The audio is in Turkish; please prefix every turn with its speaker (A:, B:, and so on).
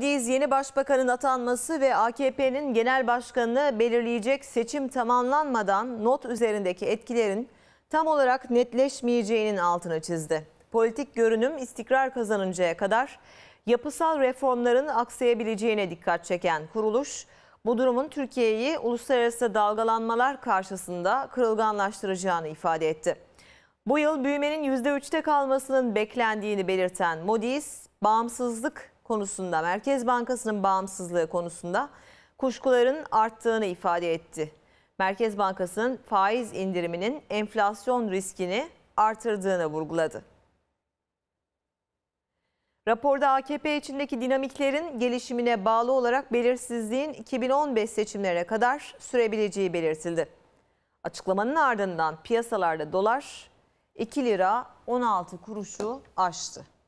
A: Diz yeni başbakanın atanması ve AKP'nin genel başkanını belirleyecek seçim tamamlanmadan not üzerindeki etkilerin tam olarak netleşmeyeceğinin altını çizdi. Politik görünüm istikrar kazanıncaya kadar yapısal reformların aksayabileceğine dikkat çeken kuruluş, bu durumun Türkiye'yi uluslararası dalgalanmalar karşısında kırılganlaştıracağını ifade etti. Bu yıl büyümenin %3'te kalmasının beklendiğini belirten Modi's bağımsızlık konusunda, Merkez Bankası'nın bağımsızlığı konusunda kuşkuların arttığını ifade etti. Merkez Bankası'nın faiz indiriminin enflasyon riskini artırdığını vurguladı. Raporda AKP içindeki dinamiklerin gelişimine bağlı olarak belirsizliğin 2015 seçimlerine kadar sürebileceği belirtildi. Açıklamanın ardından piyasalarda dolar 2 lira 16 kuruşu aştı.